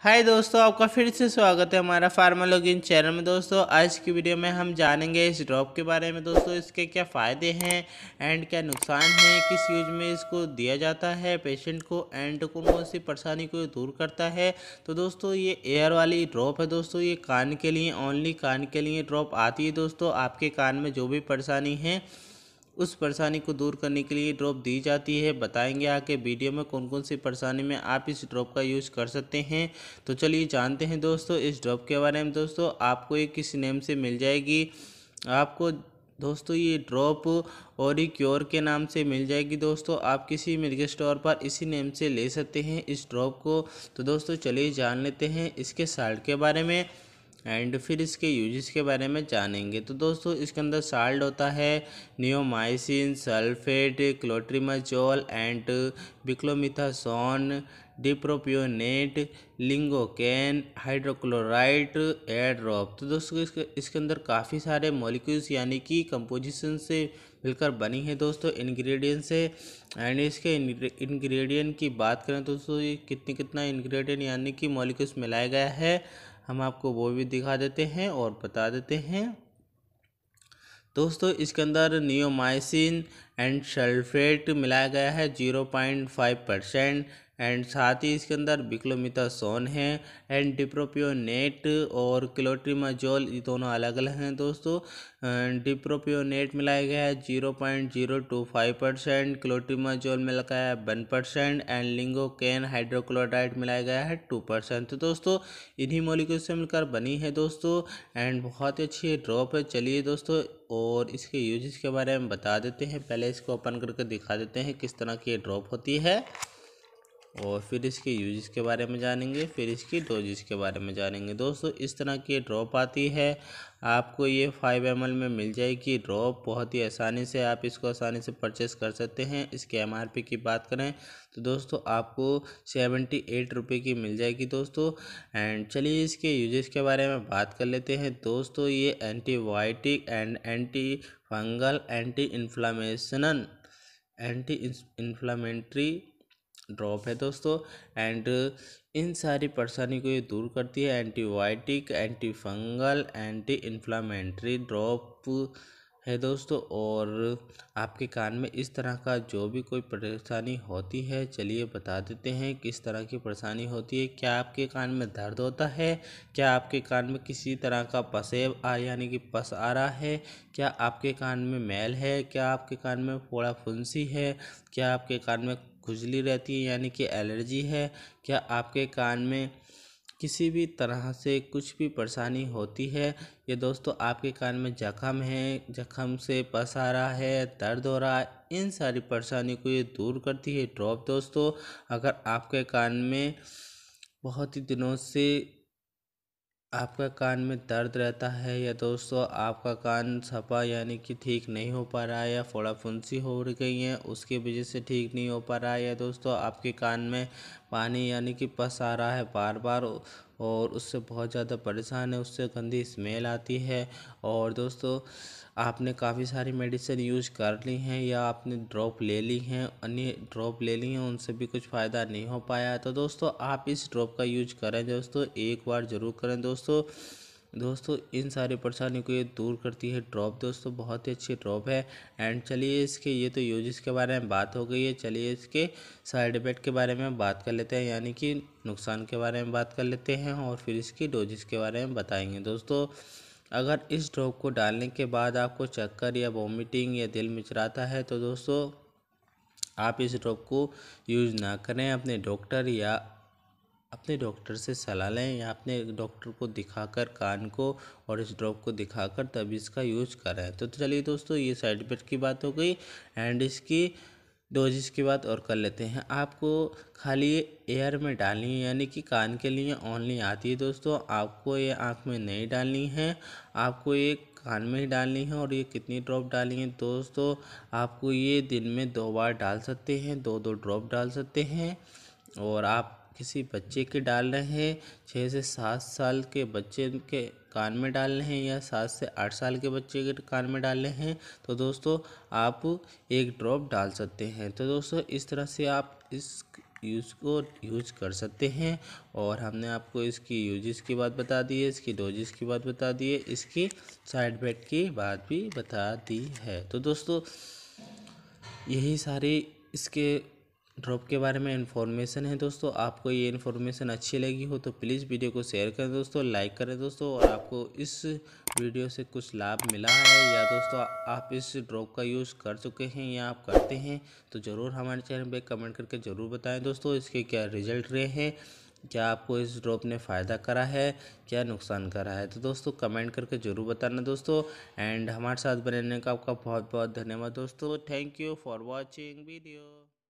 हाय दोस्तों आपका फिर से स्वागत है हमारा फार्मा लॉगिन चैनल में दोस्तों आज की वीडियो में हम जानेंगे इस ड्रॉप के बारे में दोस्तों इसके क्या फ़ायदे हैं एंड क्या नुकसान है किस यूज में इसको दिया जाता है पेशेंट को एंड कौन कौन सी परेशानी को दूर करता है तो दोस्तों ये एयर वाली ड्रॉप है दोस्तों ये कान के लिए ओनली कान के लिए ड्रॉप आती है दोस्तों आपके कान में जो भी परेशानी है उस परेशानी को दूर करने के लिए ड्रॉप दी जाती है बताएंगे आके वीडियो में कौन कौन सी परेशानी में आप इस ड्रॉप का यूज़ कर सकते हैं तो चलिए जानते हैं दोस्तों इस ड्रॉप के बारे में दोस्तों आपको ये किस नेम से मिल जाएगी आपको दोस्तों ये ड्रॉप और ही क्योर के नाम से मिल जाएगी दोस्तों आप किसी मेडिकल स्टोर पर इसी नेम से ले सकते हैं इस ड्रॉप को तो दोस्तों चलिए जान लेते हैं इसके साल्ट के बारे में एंड फिर इसके यूजेस के बारे में जानेंगे तो दोस्तों इसके अंदर साल्ट होता है neomycin sulphate clotrimazole and beclomethasone dipropionate lignocaine hydrochloride ear drop तो दोस्तों इसके इसके अंदर काफ़ी सारे मॉलिक्यूल्स यानी कि कंपोजिशन से मिलकर बनी है दोस्तों इंग्रेडिएंट से एंड इसके इंग्रेडिएंट की बात करें तो दोस्तों ये कितनी कितना इंग्रेडिएंट यानी कि मॉलिक्यूल्स मिलाया गया है हम आपको वो भी दिखा देते हैं और बता देते हैं दोस्तों इसके अंदर नियोमाइसिन एंड सल्फेट मिलाया गया है zero point five percent and साथ ही इसके अंदर बिक्लोमिथासोन है एंड डिप्रोपियोनेट और क्लोट्रीमाजोल ये दोनों अलग अलग हैं दोस्तों डिप्रोपियोनेट नेट मिलाया गया है zero point zero two five percent clotrimazole में लगा है one percent and lignocaine hydrochloride मिलाया गया है टू परसेंट तो दोस्तों इन्हीं मॉलिक्यूल से मिलकर बनी है दोस्तों एंड बहुत ही अच्छी ड्रॉप है चलिए दोस्तों और इसके यूजेस के बारे में बता देते हैं पहले इसको ओपन करके दिखा देते हैं किस तरह की ड्रॉप होती है और फिर इसके यूजेस के बारे में जानेंगे फिर इसकी डोजेस के बारे में जानेंगे दोस्तों इस तरह की ड्रॉप आती है आपको ये फाइव एम में मिल जाएगी ड्रॉप बहुत ही आसानी से आप इसको आसानी से परचेस कर सकते हैं इसके एम की बात करें तो दोस्तों आपको सेवेंटी एट रुपये की मिल जाएगी दोस्तों एंड चलिए इसके यूजेस के बारे में बात कर लेते हैं दोस्तों ये antibiotic and anti fungal anti inflammation anti inflammatory drop है दोस्तों एंड इन सारी परेशानी को ये दूर करती है antibiotic anti fungal anti inflammatory drop है दोस्तों और आपके कान में इस तरह का जो भी कोई परेशानी होती है चलिए बता देते हैं किस तरह की परेशानी होती है क्या आपके कान में दर्द होता है क्या आपके कान में किसी तरह का पसेब आ यानी कि पस आ रहा है क्या आपके कान में मैल है क्या आपके कान में फोड़ा फुंसी है क्या आपके कान में खुजली रहती है यानी कि एलर्जी है क्या आपके कान में किसी भी तरह से कुछ भी परेशानी होती है ये दोस्तों आपके कान में जख्म है जख्म से पस आ रहा है दर्द हो रहा है इन सारी परेशानी को ये दूर करती है ड्रॉप दोस्तों अगर आपके कान में बहुत ही दिनों से आपका कान में दर्द रहता है या दोस्तों आपका कान सपा यानी कि ठीक नहीं हो पा रहा है या फोड़ा फुंसी हो गई है उसकी वजह से ठीक नहीं हो पा रहा है या दोस्तों आपके कान में पानी यानी कि पस आ रहा है बार बार और उससे बहुत ज़्यादा परेशान है उससे गंदी स्मेल आती है और दोस्तों आपने काफ़ी सारी मेडिसिन यूज कर ली हैं या आपने ड्रॉप ले ली हैं अन्य ड्रॉप ले ली हैं उनसे भी कुछ फ़ायदा नहीं हो पाया तो दोस्तों आप इस ड्रॉप का यूज करें दोस्तों एक बार ज़रूर करें दोस्तों दोस्तों इन सारी परेशानियों को ये दूर करती है ड्रॉप दोस्तों बहुत ही अच्छी ड्रॉप है एंड चलिए इसके ये तो यूजेस के बारे में बात हो गई है चलिए इसके साइड इफेक्ट के बारे में बात कर लेते हैं यानी कि नुकसान के बारे में बात कर लेते हैं और फिर इसकी डोजेस के बारे में बताएंगे दोस्तों अगर इस ड्रॉप को डालने के बाद आपको चक्कर या वॉमिटिंग या दिल मिचराता है तो दोस्तों आप इस ड्रॉप को यूज़ ना करें अपने डॉक्टर या अपने डॉक्टर से सलाह लें या अपने डॉक्टर को दिखाकर कान को और इस ड्रॉप को दिखाकर तब इसका यूज करें तो चलिए दोस्तों ये साइड इफेक्ट की बात हो गई एंड इसकी डोजेस की बात और कर लेते हैं आपको खाली ये एयर में डालनी है यानी कि कान के लिए ओनली आती है दोस्तों आपको ये आँख में नहीं डालनी है आपको ये कान में ही डालनी है और ये कितनी ड्रॉप डालनी है दोस्तों आपको ये दिन में दो बार डाल सकते हैं दो दो ड्रॉप डाल सकते हैं और आप किसी बच्चे के डाल रहे हैं छः से सात साल के बच्चे के कान में डाल रहे हैं या सात से आठ साल के बच्चे के कान में डाल रहे हैं तो दोस्तों आप एक ड्रॉप डाल सकते हैं तो दोस्तों इस तरह से आप इस यूज़ को यूज कर सकते हैं और हमने आपको इसकी यूजेस की बात बता दी है इसकी डोजेस की बात बता दी है इसकी साइड इफेक्ट की बात भी बता दी है तो दोस्तों यही सारी इसके ड्रॉप के बारे में इन्फॉर्मेशन है दोस्तों आपको ये इन्फॉर्मेशन अच्छी लगी हो तो प्लीज़ वीडियो को शेयर करें दोस्तों लाइक करें दोस्तों और आपको इस वीडियो से कुछ लाभ मिला है या दोस्तों आप इस ड्रॉप का यूज़ कर चुके हैं या आप करते हैं तो ज़रूर हमारे चैनल पर कमेंट करके ज़रूर बताएँ दोस्तों इसके क्या रिजल्ट रहे हैं क्या आपको इस ड्रॉप ने फ़ायदा करा है क्या नुकसान करा है तो दोस्तों कमेंट करके ज़रूर बताना दोस्तों एंड हमारे साथ बने रहने का आपका बहुत बहुत धन्यवाद दोस्तों thank you for watching video